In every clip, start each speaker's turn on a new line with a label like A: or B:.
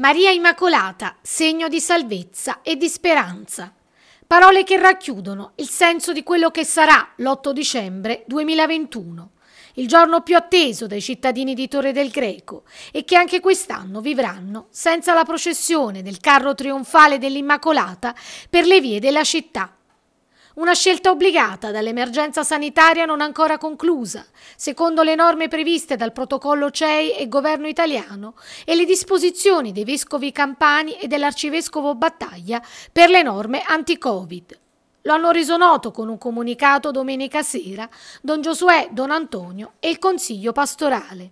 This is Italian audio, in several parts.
A: Maria Immacolata, segno di salvezza e di speranza. Parole che racchiudono il senso di quello che sarà l'8 dicembre 2021, il giorno più atteso dai cittadini di Torre del Greco e che anche quest'anno vivranno senza la processione del carro trionfale dell'Immacolata per le vie della città. Una scelta obbligata dall'emergenza sanitaria non ancora conclusa, secondo le norme previste dal protocollo CEI e governo italiano e le disposizioni dei vescovi campani e dell'arcivescovo Battaglia per le norme anti-Covid. Lo hanno reso noto con un comunicato domenica sera Don Giosuè, Don Antonio e il Consiglio pastorale.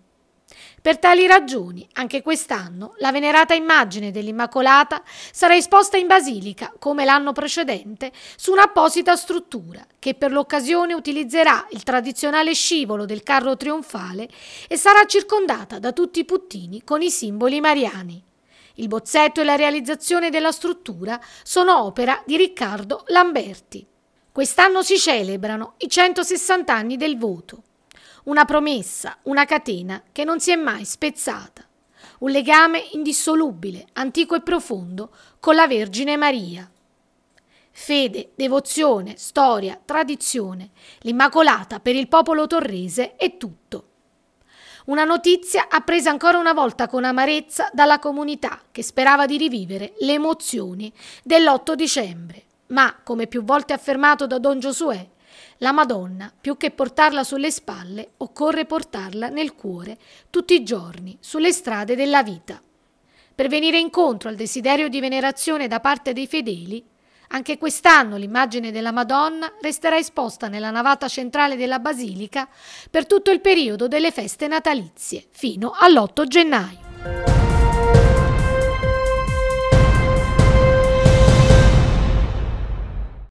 A: Per tali ragioni, anche quest'anno, la venerata immagine dell'Immacolata sarà esposta in Basilica, come l'anno precedente, su un'apposita struttura che per l'occasione utilizzerà il tradizionale scivolo del carro trionfale e sarà circondata da tutti i puttini con i simboli mariani. Il bozzetto e la realizzazione della struttura sono opera di Riccardo Lamberti. Quest'anno si celebrano i 160 anni del voto una promessa, una catena che non si è mai spezzata, un legame indissolubile, antico e profondo con la Vergine Maria. Fede, devozione, storia, tradizione, l'Immacolata per il popolo torrese è tutto. Una notizia appresa ancora una volta con amarezza dalla comunità che sperava di rivivere le emozioni dell'8 dicembre, ma, come più volte affermato da Don Giosuè, la Madonna, più che portarla sulle spalle, occorre portarla nel cuore, tutti i giorni, sulle strade della vita. Per venire incontro al desiderio di venerazione da parte dei fedeli, anche quest'anno l'immagine della Madonna resterà esposta nella navata centrale della Basilica per tutto il periodo delle feste natalizie, fino all'8 gennaio.